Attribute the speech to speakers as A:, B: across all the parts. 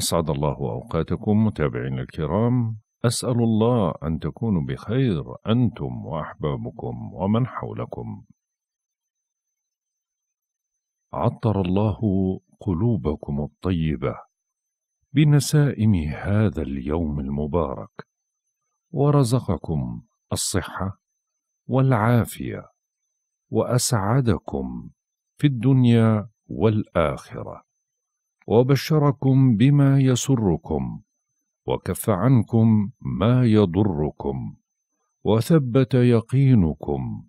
A: أسعد الله أوقاتكم متابعين الكرام أسأل الله أن تكونوا بخير أنتم وأحبابكم ومن حولكم عطر الله قلوبكم الطيبة بنسائم هذا اليوم المبارك ورزقكم الصحة والعافية وأسعدكم في الدنيا والآخرة وبشركم بما يسركم وكف عنكم ما يضركم وثبت يقينكم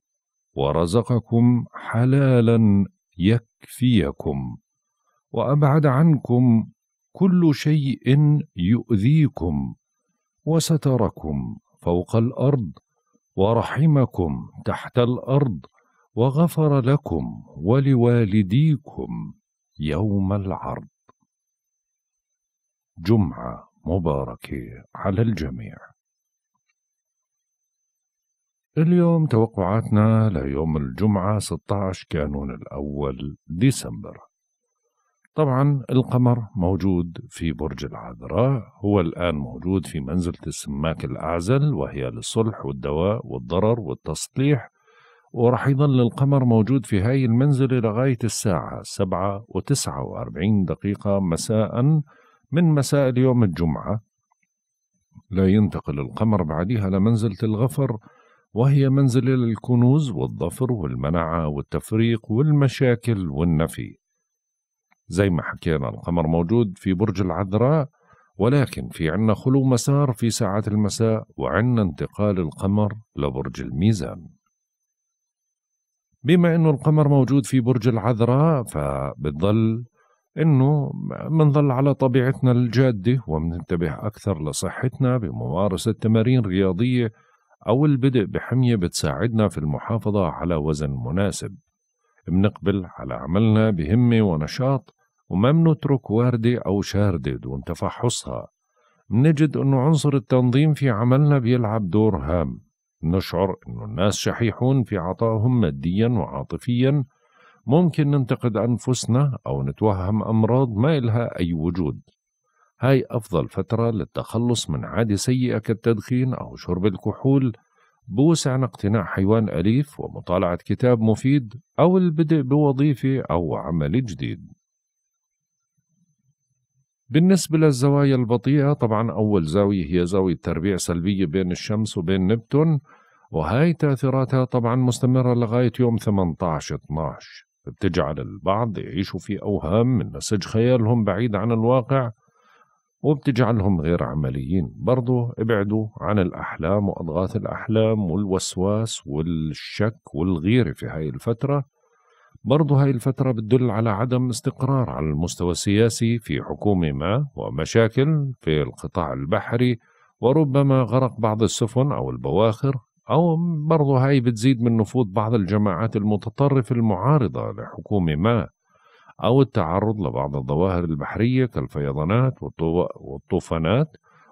A: ورزقكم حلالا يكفيكم وابعد عنكم كل شيء يؤذيكم وستركم فوق الارض ورحمكم تحت الارض وغفر لكم ولوالديكم يوم العرض جمعة مباركة على الجميع. اليوم توقعاتنا ليوم الجمعة 16 كانون الأول ديسمبر. طبعا القمر موجود في برج العذراء هو الآن موجود في منزلة السماك الأعزل وهي للصلح والدواء والضرر والتصليح ورح يظل القمر موجود في هاي المنزلة لغاية الساعة 7 و49 دقيقة مساءً من مساء اليوم الجمعة لا ينتقل القمر بعدها لمنزلة الغفر وهي منزلة للكنوز والظفر والمنعة والتفريق والمشاكل والنفي زي ما حكينا القمر موجود في برج العذراء ولكن في عنا خلو مسار في ساعات المساء وعنا انتقال القمر لبرج الميزان بما أنه القمر موجود في برج العذراء فبتظل انه بنضل على طبيعتنا الجاده وبننتبه اكثر لصحتنا بممارسه تمارين رياضيه او البدء بحميه بتساعدنا في المحافظه على وزن مناسب بنقبل على عملنا بهمه ونشاط وما منترك واردة أو شاردة دون تفحصها منجد أنه عنصر التنظيم في عملنا بيلعب دور هام نشعر أنه الناس شحيحون في عطائهم ماديا وعاطفيا ممكن ننتقد أنفسنا أو نتوهم أمراض ما إلها أي وجود هاي أفضل فترة للتخلص من عادة سيئة كالتدخين أو شرب الكحول بوسعنا اقتناء حيوان أليف ومطالعة كتاب مفيد أو البدء بوظيفة أو عمل جديد بالنسبة للزوايا البطيئة طبعا أول زاوية هي زاوية تربيع سلبية بين الشمس وبين نبتون وهاي تأثيراتها طبعا مستمرة لغاية يوم 18-12 بتجعل البعض يعيشوا في أوهام من نسج خيالهم بعيد عن الواقع وبتجعلهم غير عمليين برضو ابعدوا عن الأحلام وأضغاث الأحلام والوسواس والشك والغيرة في هاي الفترة برضو هاي الفترة بتدل على عدم استقرار على المستوى السياسي في حكومة ما ومشاكل في القطاع البحري وربما غرق بعض السفن أو البواخر أو برضو هاي بتزيد من نفوذ بعض الجماعات المتطرفة المعارضة لحكومة ما أو التعرض لبعض الظواهر البحرية كالفيضانات والطوفانات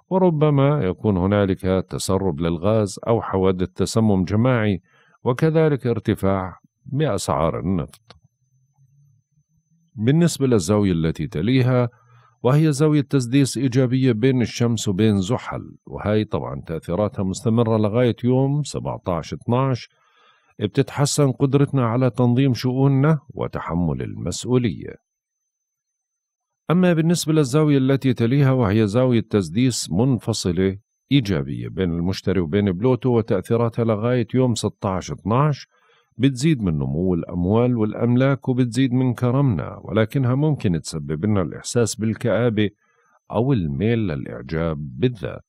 A: وربما يكون هنالك تسرب للغاز أو حوادث تسمم جماعي وكذلك ارتفاع بأسعار النفط بالنسبة للزاوية التي تليها وهي زاوية تسديس إيجابية بين الشمس وبين زحل وهي طبعا تأثيراتها مستمرة لغاية يوم 17-12 بتتحسن قدرتنا على تنظيم شؤوننا وتحمل المسؤولية أما بالنسبة للزاوية التي تليها وهي زاوية تسديس منفصلة إيجابية بين المشتري وبين بلوتو وتأثيراتها لغاية يوم 16 12 بتزيد من نمو الأموال والأملاك وبتزيد من كرمنا ولكنها ممكن تسبب لنا الإحساس بالكآبة أو الميل للإعجاب بالذات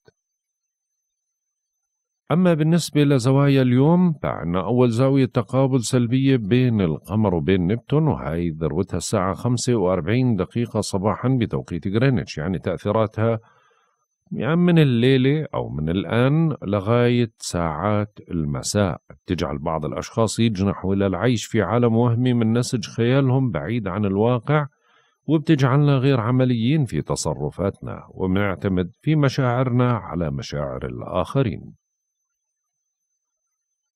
A: أما بالنسبة لزوايا اليوم فعنا أول زاوية تقابل سلبية بين القمر وبين نبتون وهي ذروتها الساعة 45 دقيقة صباحا بتوقيت غرينتش يعني تأثيراتها يعني من الليلة أو من الآن لغاية ساعات المساء تجعل بعض الأشخاص يجنحوا إلى العيش في عالم وهمي من نسج خيالهم بعيد عن الواقع وبتجعلنا غير عمليين في تصرفاتنا وبنعتمد في مشاعرنا على مشاعر الآخرين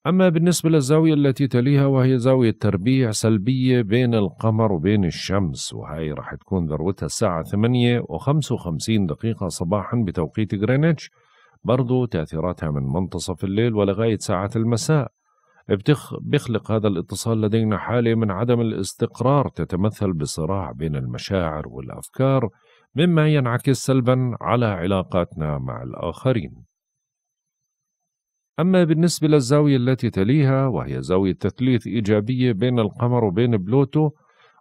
A: أما بالنسبة للزاوية التي تليها وهي زاوية تربيع سلبية بين القمر وبين الشمس وهي راح تكون ذروتها الساعة 8 و55 دقيقة صباحا بتوقيت غرينتش برضو تأثيراتها من منتصف الليل ولغاية ساعة المساء بتخ... بيخلق هذا الاتصال لدينا حالة من عدم الاستقرار تتمثل بصراع بين المشاعر والأفكار مما ينعكس سلبا على علاقاتنا مع الآخرين أما بالنسبة للزاوية التي تليها وهي زاوية تثليث إيجابية بين القمر وبين بلوتو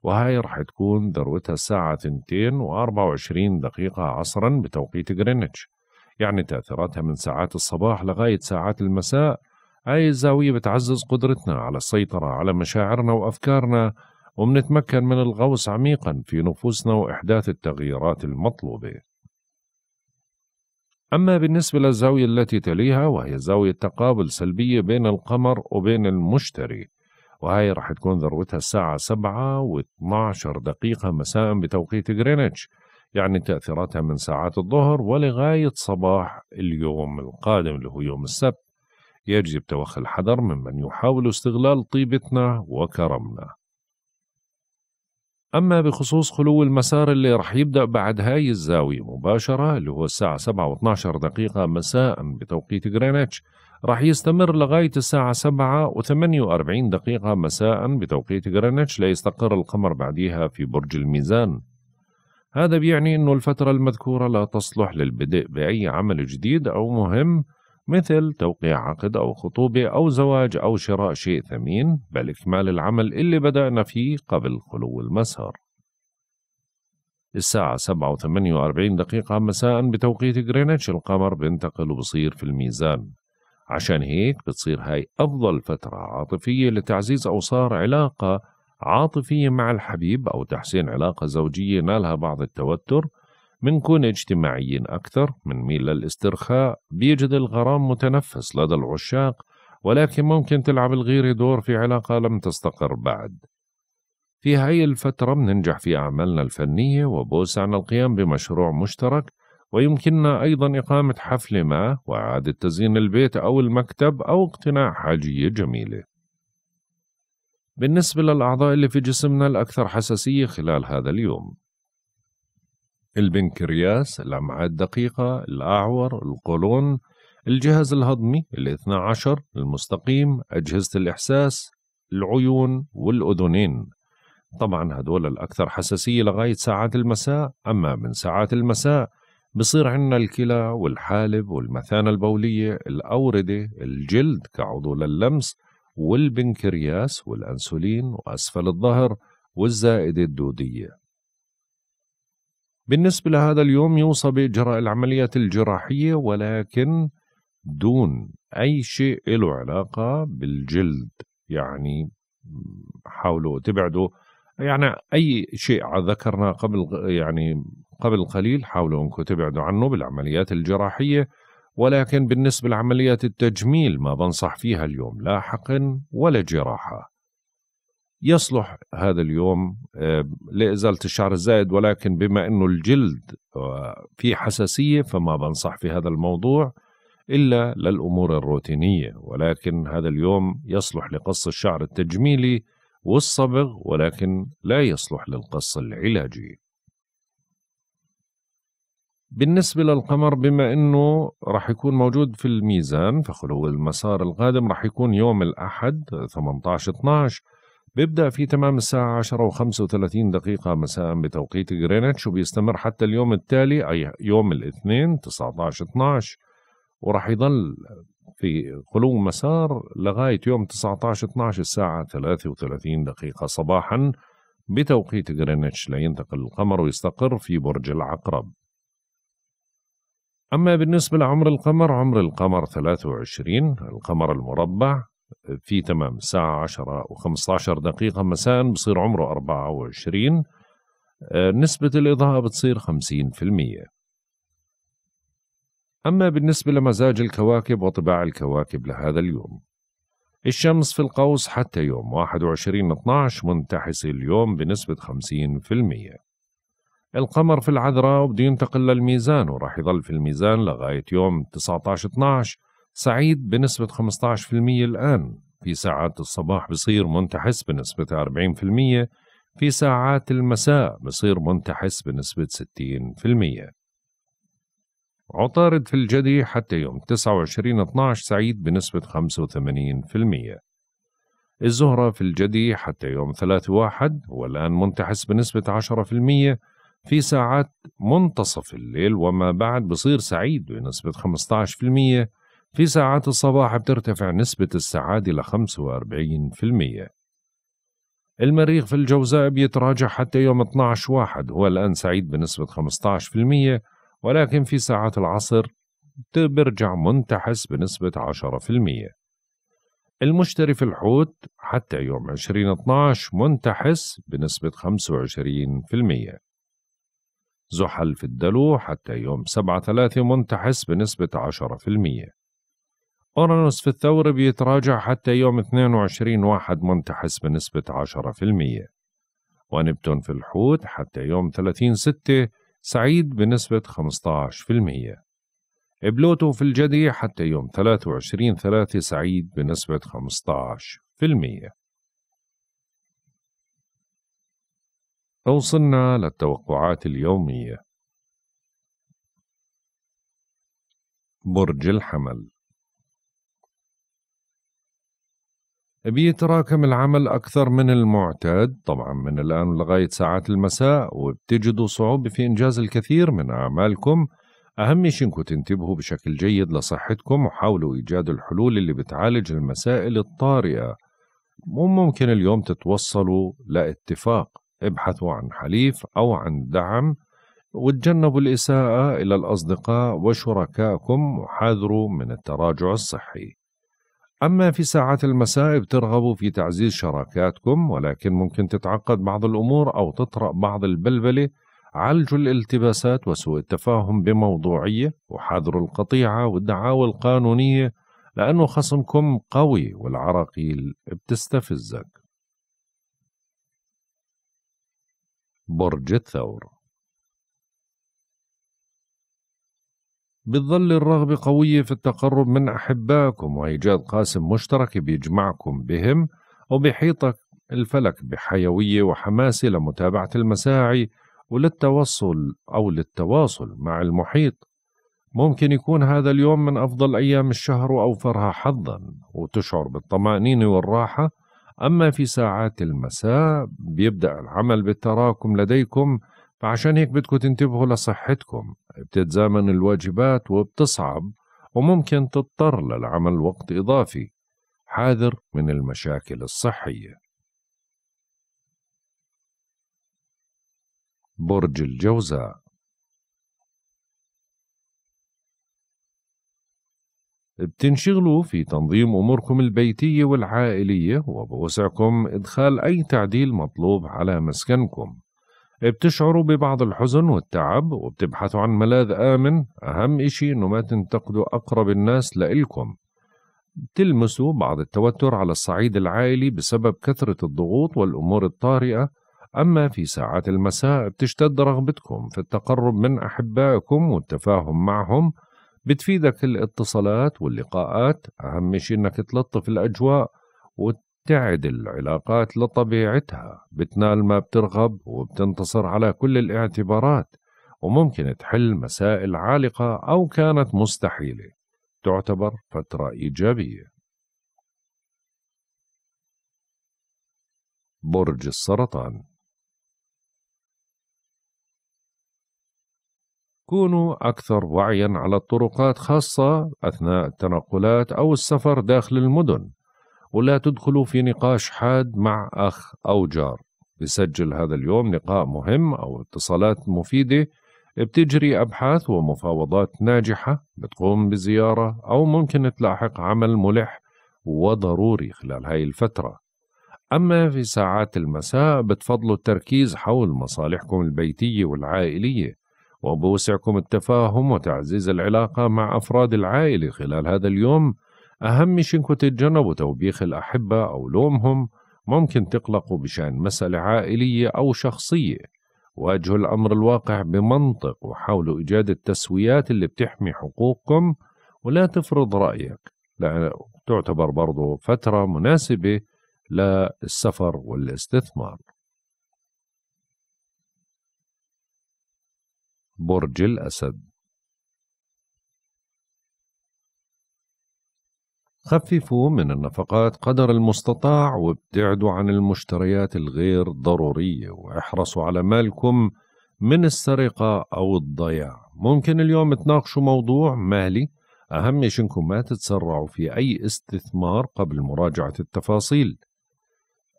A: وهي رح تكون ذروتها الساعة 2 و24 دقيقة عصرا بتوقيت غرينتش يعني تأثيراتها من ساعات الصباح لغاية ساعات المساء هاي الزاوية بتعزز قدرتنا على السيطرة على مشاعرنا وأفكارنا ومنتمكن من الغوص عميقا في نفوسنا وإحداث التغييرات المطلوبة أما بالنسبة للزاوية التي تليها وهي زاوية تقابل سلبية بين القمر وبين المشتري وهي راح تكون ذروتها الساعة 7 و 12 دقيقة مساء بتوقيت غرينتش يعني تأثيراتها من ساعات الظهر ولغاية صباح اليوم القادم اللي هو يوم السبت يجب توخي الحذر ممن يحاول استغلال طيبتنا وكرمنا أما بخصوص خلو المسار اللي رح يبدأ بعد هاي الزاوية مباشرة اللي هو الساعة 7 و12 دقيقة مساء بتوقيت غرينتش رح يستمر لغاية الساعة 7 و48 دقيقة مساء بتوقيت غرينتش ليستقر القمر بعديها في برج الميزان هذا بيعني أنه الفترة المذكورة لا تصلح للبدء بأي عمل جديد أو مهم مثل توقيع عقد أو خطوبة أو زواج أو شراء شيء ثمين بل إكمال العمل اللي بدأنا فيه قبل خلو المسهر الساعة 7 دقيقة مساء بتوقيت غرينتش القمر بينتقل وبصير في الميزان عشان هيك بتصير هاي أفضل فترة عاطفية لتعزيز أوصار علاقة عاطفية مع الحبيب أو تحسين علاقة زوجية نالها بعض التوتر بنكون اجتماعيين أكثر بنميل للاسترخاء بيجد الغرام متنفس لدى العشاق ولكن ممكن تلعب الغيرة دور في علاقة لم تستقر بعد في هاي الفترة بننجح في أعمالنا الفنية وبوسعنا القيام بمشروع مشترك ويمكننا أيضا إقامة حفلة ما وإعادة تزيين البيت أو المكتب أو اقتناع حاجية جميلة بالنسبة للأعضاء اللي في جسمنا الأكثر حساسية خلال هذا اليوم البنكرياس الأمعاء الدقيقة الأعور القولون الجهاز الهضمي الاثنى عشر المستقيم أجهزة الإحساس العيون والأذنين طبعا هدول الأكثر حساسية لغاية ساعات المساء أما من ساعات المساء بصير عندنا الكلى والحالب والمثانة البولية الأوردة الجلد كعضو للمس والبنكرياس والأنسولين وأسفل الظهر والزائدة الدودية بالنسبة لهذا اليوم يوصى بإجراء العملية الجراحية ولكن دون أي شيء له علاقة بالجلد يعني حاولوا تبعدوا يعني أي شيء ذكرناه قبل يعني قبل قليل حاولوا أنكم تبعدوا عنه بالعمليات الجراحية ولكن بالنسبة لعمليات التجميل ما بنصح فيها اليوم لا حقن ولا جراحة يصلح هذا اليوم آه، لإزالة الشعر الزائد ولكن بما أنه الجلد آه، في حساسية فما بنصح في هذا الموضوع إلا للأمور الروتينية ولكن هذا اليوم يصلح لقص الشعر التجميلي والصبغ ولكن لا يصلح للقص العلاجي بالنسبة للقمر بما أنه رح يكون موجود في الميزان فخلو المسار القادم رح يكون يوم الأحد 18-12 بيبدأ في تمام الساعة 10 و35 دقيقة مساء بتوقيت جرينتش وبيستمر حتى اليوم التالي أي يوم الاثنين 19 12 وراح يضل في خلو مسار لغاية يوم 19 12 الساعة 33 دقيقة صباحا بتوقيت جرينتش لينتقل القمر ويستقر في برج العقرب أما بالنسبة لعمر القمر عمر القمر 23 القمر المربع في تمام الساعة 10 و15 دقيقة مساء بصير عمره 24 آه، نسبة الإضاءة بتصير 50% أما بالنسبة لمزاج الكواكب وطباع الكواكب لهذا اليوم الشمس في القوس حتى يوم 21-12 منتحس اليوم بنسبة 50% القمر في العذراء وبده ينتقل للميزان وراح يظل في الميزان لغاية يوم 19-12 سعيد بنسبة 15% الآن في ساعات الصباح بصير منتحس بنسبة 40% في ساعات المساء بصير منتحس بنسبة 60% عطارد في الجدي حتى يوم 29 12 سعيد بنسبة 85% الزهرة في الجدي حتى يوم 3 1 والآن منتحس بنسبة 10% في ساعات منتصف الليل وما بعد بصير سعيد بنسبة في ساعات الصباح بترتفع نسبة السعادة ل 45% المريخ في الجوزاء بيتراجع حتى يوم 12 واحد هو الآن سعيد بنسبة 15% ولكن في ساعات العصر بيرجع منتحس بنسبة 10% المشتري في الحوت حتى يوم 2012 منتحس بنسبة 25% زحل في الدلو حتى يوم 7 3 منتحس بنسبة أورانوس في الثورة بيتراجع حتى يوم 22 واحد منتحس بنسبة 10% ونبتون في الحوت حتى يوم 30 ستة سعيد بنسبة 15% بلوتو في الجدي حتى يوم 23 ثلاثة سعيد بنسبة 15% وصلنا للتوقعات اليومية برج الحمل بيتراكم العمل أكثر من المعتاد طبعا من الآن لغاية ساعات المساء وبتجدوا صعوبة في إنجاز الكثير من أعمالكم أهم شيء إنكم تنتبهوا بشكل جيد لصحتكم وحاولوا إيجاد الحلول اللي بتعالج المسائل الطارئة مو ممكن اليوم تتوصلوا لاتفاق ابحثوا عن حليف أو عن دعم وتجنبوا الإساءة إلى الأصدقاء وشركائكم وحاذروا من التراجع الصحي أما في ساعات المساء بترغبوا في تعزيز شراكاتكم ولكن ممكن تتعقد بعض الأمور أو تطرأ بعض البلبلة عالجوا الالتباسات وسوء التفاهم بموضوعية وحاذروا القطيعة والدعاوى القانونية لأنه خصمكم قوي والعراقيل بتستفزك برج الثور بتظل الرغبة قوية في التقرب من أحبائكم وإيجاد قاسم مشترك بيجمعكم بهم وبيحيطك الفلك بحيوية وحماسة لمتابعة المساعي وللتوصل أو للتواصل مع المحيط ممكن يكون هذا اليوم من أفضل أيام الشهر وأوفرها حظا وتشعر بالطمأنينة والراحة أما في ساعات المساء بيبدأ العمل بالتراكم لديكم فعشان هيك بدكم تنتبهوا لصحتكم بتتزامن الواجبات وبتصعب وممكن تضطر للعمل وقت إضافي حاذر من المشاكل الصحية برج الجوزاء بتنشغلوا في تنظيم أموركم البيتية والعائلية وبوسعكم إدخال أي تعديل مطلوب على مسكنكم بتشعروا ببعض الحزن والتعب وبتبحثوا عن ملاذ آمن أهم إشي إنه ما تنتقدوا أقرب الناس لإلكم بتلمسوا بعض التوتر على الصعيد العائلي بسبب كثرة الضغوط والأمور الطارئة أما في ساعات المساء بتشتد رغبتكم في التقرب من أحبائكم والتفاهم معهم بتفيدك الاتصالات واللقاءات أهم شيء إنك تلطف الأجواء وت... تعد العلاقات لطبيعتها بتنال ما بترغب وبتنتصر على كل الاعتبارات وممكن تحل مسائل عالقة أو كانت مستحيلة تعتبر فترة إيجابية برج السرطان كونوا أكثر وعيا على الطرقات خاصة أثناء التنقلات أو السفر داخل المدن ولا تدخلوا في نقاش حاد مع أخ أو جار بسجل هذا اليوم لقاء مهم أو اتصالات مفيدة بتجري أبحاث ومفاوضات ناجحة بتقوم بزيارة أو ممكن تلاحق عمل ملح وضروري خلال هاي الفترة أما في ساعات المساء بتفضلوا التركيز حول مصالحكم البيتية والعائلية وبوسعكم التفاهم وتعزيز العلاقة مع أفراد العائلة خلال هذا اليوم أهم انكم تتجنبوا توبيخ الأحبة أو لومهم ممكن تقلقوا بشأن مسألة عائلية أو شخصية واجهوا الأمر الواقع بمنطق وحاولوا إيجاد التسويات اللي بتحمي حقوقكم ولا تفرض رأيك لأن تعتبر برضو فترة مناسبة للسفر والاستثمار برج الأسد خففوا من النفقات قدر المستطاع وابتعدوا عن المشتريات الغير ضرورية واحرصوا على مالكم من السرقة أو الضياع ممكن اليوم تناقشوا موضوع مالي أهم شيء إنكم ما تتسرعوا في أي استثمار قبل مراجعة التفاصيل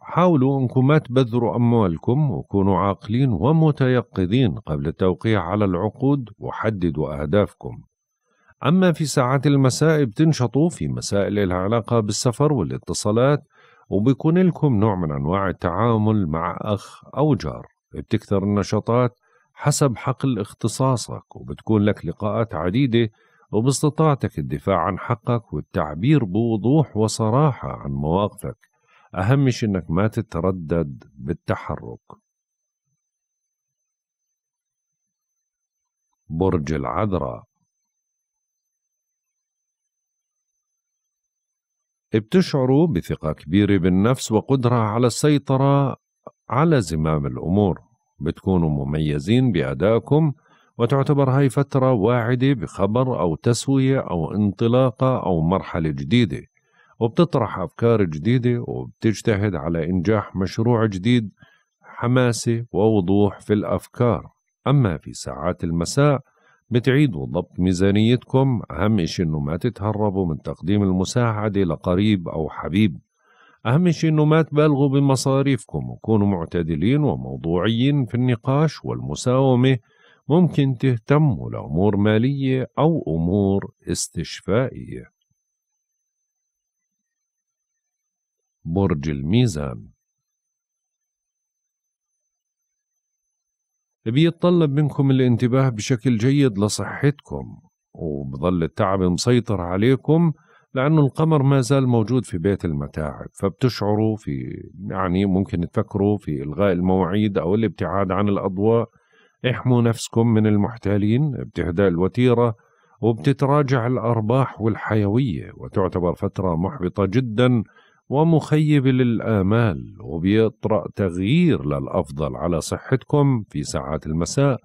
A: حاولوا أنكم ما تبذروا أموالكم وكونوا عاقلين ومتيقظين قبل التوقيع على العقود وحددوا أهدافكم أما في ساعات المساء بتنشطوا في مسائل لها علاقة بالسفر والاتصالات وبيكون لكم نوع من أنواع التعامل مع أخ أو جار بتكثر النشاطات حسب حقل اختصاصك وبتكون لك لقاءات عديدة وباستطاعتك الدفاع عن حقك والتعبير بوضوح وصراحة عن مواقفك أهم شيء إنك ما تتردد بالتحرك برج العذراء بتشعروا بثقة كبيرة بالنفس وقدرة على السيطرة على زمام الأمور بتكونوا مميزين بأدائكم وتعتبر هاي فترة واعدة بخبر أو تسوية أو انطلاقة أو مرحلة جديدة وبتطرح أفكار جديدة وبتجتهد على إنجاح مشروع جديد حماسة ووضوح في الأفكار أما في ساعات المساء بتعيدوا ضبط ميزانيتكم أهم شيء إنه ما تتهربوا من تقديم المساعدة لقريب أو حبيب أهم شيء إنه ما تبالغوا بمصاريفكم وكونوا معتدلين وموضوعيين في النقاش والمساومة ممكن تهتموا لأمور مالية أو أمور استشفائية برج الميزان بيتطلب منكم الانتباه بشكل جيد لصحتكم وبظل التعب مسيطر عليكم لأنه القمر ما زال موجود في بيت المتاعب فبتشعروا في يعني ممكن تفكروا في إلغاء المواعيد أو الابتعاد عن الأضواء احموا نفسكم من المحتالين بتهدأ الوتيرة وبتتراجع الأرباح والحيوية وتعتبر فترة محبطة جدا ومخيب للآمال وبيطرأ تغيير للأفضل على صحتكم في ساعات المساء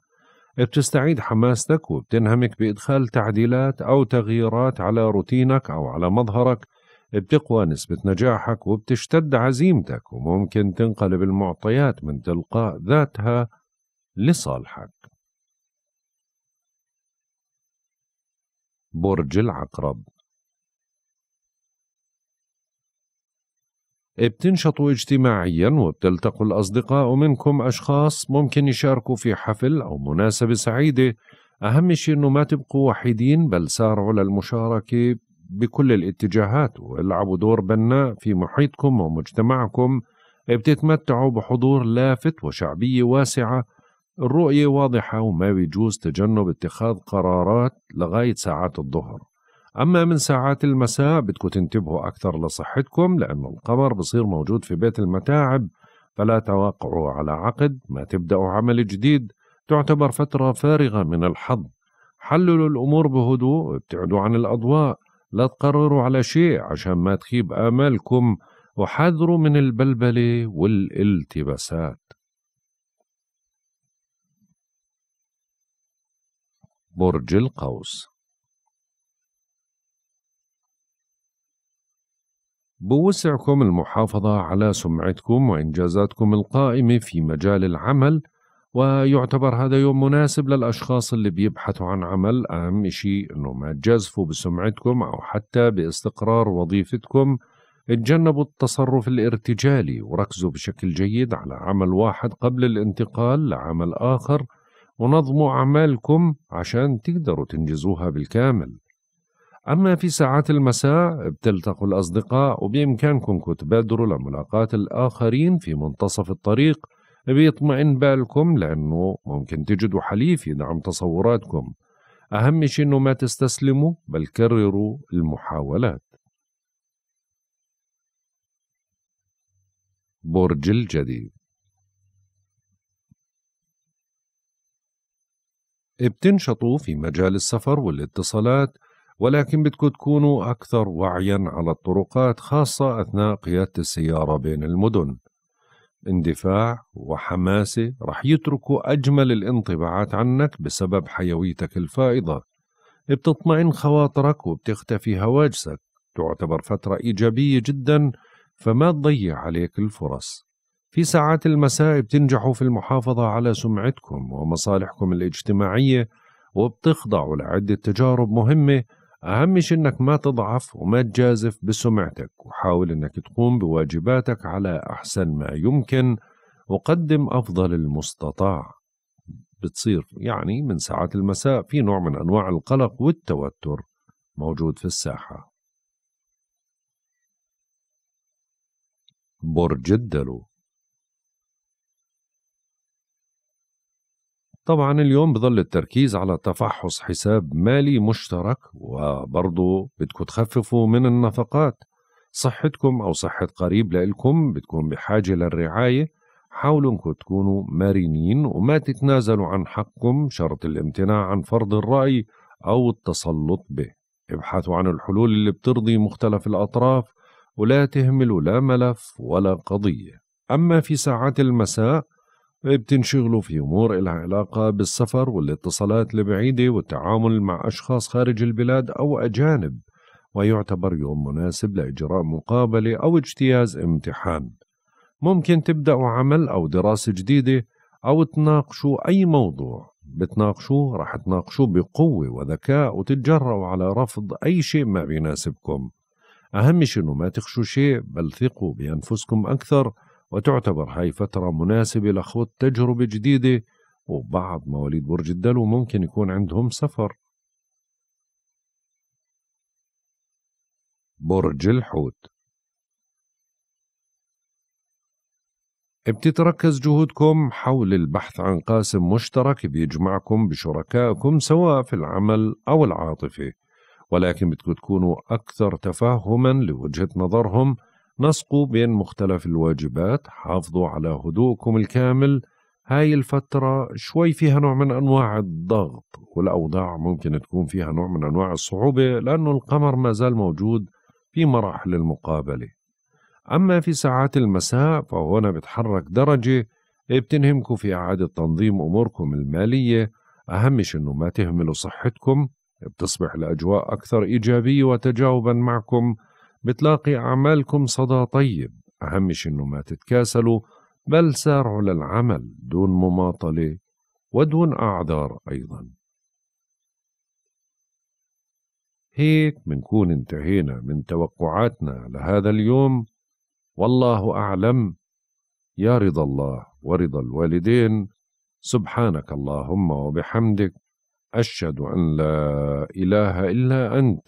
A: بتستعيد حماستك وبتنهمك بإدخال تعديلات أو تغييرات على روتينك أو على مظهرك بتقوى نسبة نجاحك وبتشتد عزيمتك وممكن تنقلب المعطيات من تلقاء ذاتها لصالحك برج العقرب بتنشطوا اجتماعيا وبتلتقوا الأصدقاء منكم أشخاص ممكن يشاركوا في حفل أو مناسبة سعيدة أهم شيء أنه ما تبقوا وحيدين بل سارعوا للمشاركة بكل الاتجاهات والعبوا دور بناء في محيطكم ومجتمعكم بتتمتعوا بحضور لافت وشعبية واسعة الرؤية واضحة وما بيجوز تجنب اتخاذ قرارات لغاية ساعات الظهر أما من ساعات المساء بدكم تنتبهوا أكثر لصحتكم لأن القمر بصير موجود في بيت المتاعب فلا توقعوا على عقد ما تبدأوا عمل جديد تعتبر فترة فارغة من الحظ حللوا الأمور بهدوء ابتعدوا عن الأضواء لا تقرروا على شيء عشان ما تخيب آمالكم وحذروا من البلبلة والالتباسات برج القوس بوسعكم المحافظة على سمعتكم وإنجازاتكم القائمة في مجال العمل ويعتبر هذا يوم مناسب للأشخاص اللي بيبحثوا عن عمل أهم شيء أنه ما تجازفوا بسمعتكم أو حتى باستقرار وظيفتكم اتجنبوا التصرف الارتجالي وركزوا بشكل جيد على عمل واحد قبل الانتقال لعمل آخر ونظموا أعمالكم عشان تقدروا تنجزوها بالكامل أما في ساعات المساء بتلتقوا الأصدقاء وبإمكانكم تبادروا لملاقاة الآخرين في منتصف الطريق بيطمئن بالكم لأنه ممكن تجدوا حليف يدعم تصوراتكم أهم شيء إنه ما تستسلموا بل كرروا المحاولات برج الجدي بتنشطوا في مجال السفر والاتصالات ولكن بدكم تكونوا أكثر وعيا على الطرقات خاصة أثناء قيادة السيارة بين المدن اندفاع وحماسة رح يتركوا أجمل الانطباعات عنك بسبب حيويتك الفائضة بتطمئن خواطرك وبتختفي هواجسك تعتبر فترة إيجابية جدا فما تضيع عليك الفرص في ساعات المساء بتنجحوا في المحافظة على سمعتكم ومصالحكم الاجتماعية وبتخضعوا لعدة تجارب مهمة أهم شيء إنك ما تضعف وما تجازف بسمعتك وحاول إنك تقوم بواجباتك على أحسن ما يمكن وقدم أفضل المستطاع بتصير يعني من ساعات المساء في نوع من أنواع القلق والتوتر موجود في الساحة برج الدلو طبعا اليوم بظل التركيز على تفحص حساب مالي مشترك وبرضه بدكم تخففوا من النفقات صحتكم أو صحة قريب لإلكم بتكون بحاجة للرعاية حاولوا انكم تكونوا مرنين وما تتنازلوا عن حقكم شرط الامتناع عن فرض الرأي أو التسلط به ابحثوا عن الحلول اللي بترضي مختلف الأطراف ولا تهملوا لا ملف ولا قضية أما في ساعات المساء بتنشغلوا في أمور إلها علاقة بالسفر والاتصالات البعيدة والتعامل مع أشخاص خارج البلاد أو أجانب ويعتبر يوم مناسب لإجراء مقابلة أو اجتياز امتحان ممكن تبدأوا عمل أو دراسة جديدة أو تناقشوا أي موضوع بتناقشوه رح تناقشوه بقوة وذكاء وتتجرأوا على رفض أي شيء ما بيناسبكم أهم شيء إنه ما تخشوا شيء بل ثقوا بأنفسكم أكثر وتعتبر هاي فترة مناسبة لخوض تجربة جديدة وبعض مواليد برج الدلو ممكن يكون عندهم سفر برج الحوت بتتركز جهودكم حول البحث عن قاسم مشترك بيجمعكم بشركائكم سواء في العمل أو العاطفة ولكن بدكم تكونوا أكثر تفاهما لوجهة نظرهم نسقوا بين مختلف الواجبات حافظوا على هدوءكم الكامل هاي الفترة شوي فيها نوع من أنواع الضغط والأوضاع ممكن تكون فيها نوع من أنواع الصعوبة لأنه القمر ما زال موجود في مراحل المقابلة أما في ساعات المساء فهنا بتحرك درجة بتنهمكم في إعادة تنظيم أموركم المالية أهم أنه ما تهملوا صحتكم بتصبح الأجواء أكثر إيجابية وتجاوبا معكم بتلاقي أعمالكم صدى طيب أهمش إنه ما تتكاسلوا بل سارعوا للعمل دون مماطلة ودون أعذار أيضا هيك منكون انتهينا من توقعاتنا لهذا اليوم والله أعلم يا رضا الله ورضا الوالدين سبحانك اللهم وبحمدك أشهد أن لا إله إلا أنت